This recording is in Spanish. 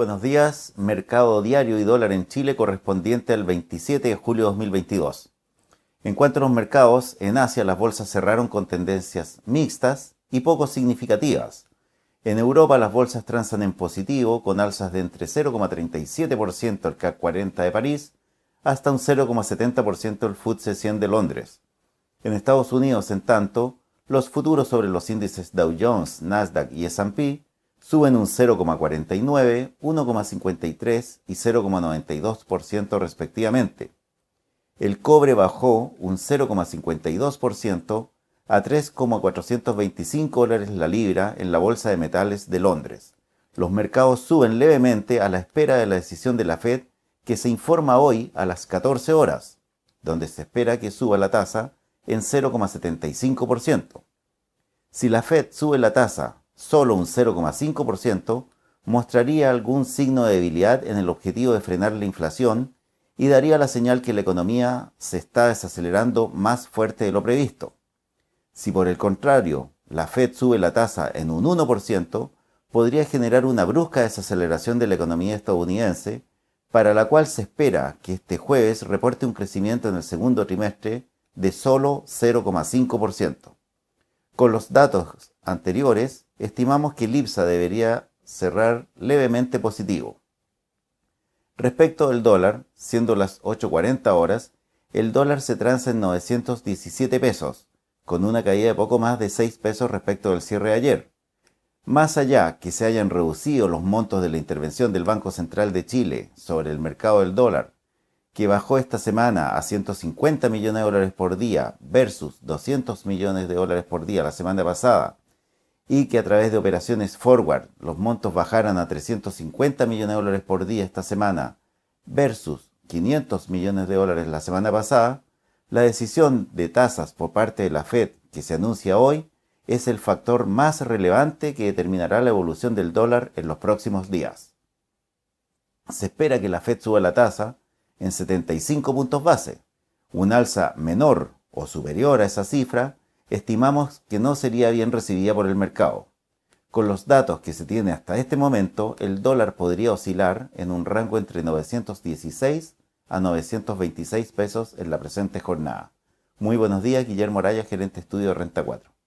buenos días. Mercado diario y dólar en Chile correspondiente al 27 de julio de 2022. En cuanto a los mercados, en Asia las bolsas cerraron con tendencias mixtas y poco significativas. En Europa las bolsas transan en positivo con alzas de entre 0,37% el CAC 40 de París hasta un 0,70% el FTSE 100 de Londres. En Estados Unidos, en tanto, los futuros sobre los índices Dow Jones, Nasdaq y S&P suben un 0,49, 1,53 y 0,92% respectivamente. El cobre bajó un 0,52% a 3,425 dólares la libra en la Bolsa de Metales de Londres. Los mercados suben levemente a la espera de la decisión de la Fed que se informa hoy a las 14 horas, donde se espera que suba la tasa en 0,75%. Si la Fed sube la tasa solo un 0,5%, mostraría algún signo de debilidad en el objetivo de frenar la inflación y daría la señal que la economía se está desacelerando más fuerte de lo previsto. Si por el contrario la Fed sube la tasa en un 1%, podría generar una brusca desaceleración de la economía estadounidense, para la cual se espera que este jueves reporte un crecimiento en el segundo trimestre de solo 0,5%. Con los datos anteriores, estimamos que el IPSA debería cerrar levemente positivo. Respecto del dólar, siendo las 8.40 horas, el dólar se transa en 917 pesos, con una caída de poco más de 6 pesos respecto del cierre ayer. Más allá que se hayan reducido los montos de la intervención del Banco Central de Chile sobre el mercado del dólar, que bajó esta semana a 150 millones de dólares por día versus 200 millones de dólares por día la semana pasada, y que a través de operaciones forward los montos bajaran a 350 millones de dólares por día esta semana versus 500 millones de dólares la semana pasada, la decisión de tasas por parte de la Fed que se anuncia hoy es el factor más relevante que determinará la evolución del dólar en los próximos días. Se espera que la Fed suba la tasa en 75 puntos base, un alza menor o superior a esa cifra estimamos que no sería bien recibida por el mercado. Con los datos que se tiene hasta este momento, el dólar podría oscilar en un rango entre 916 a 926 pesos en la presente jornada. Muy buenos días, Guillermo Araya, gerente estudio Renta 4.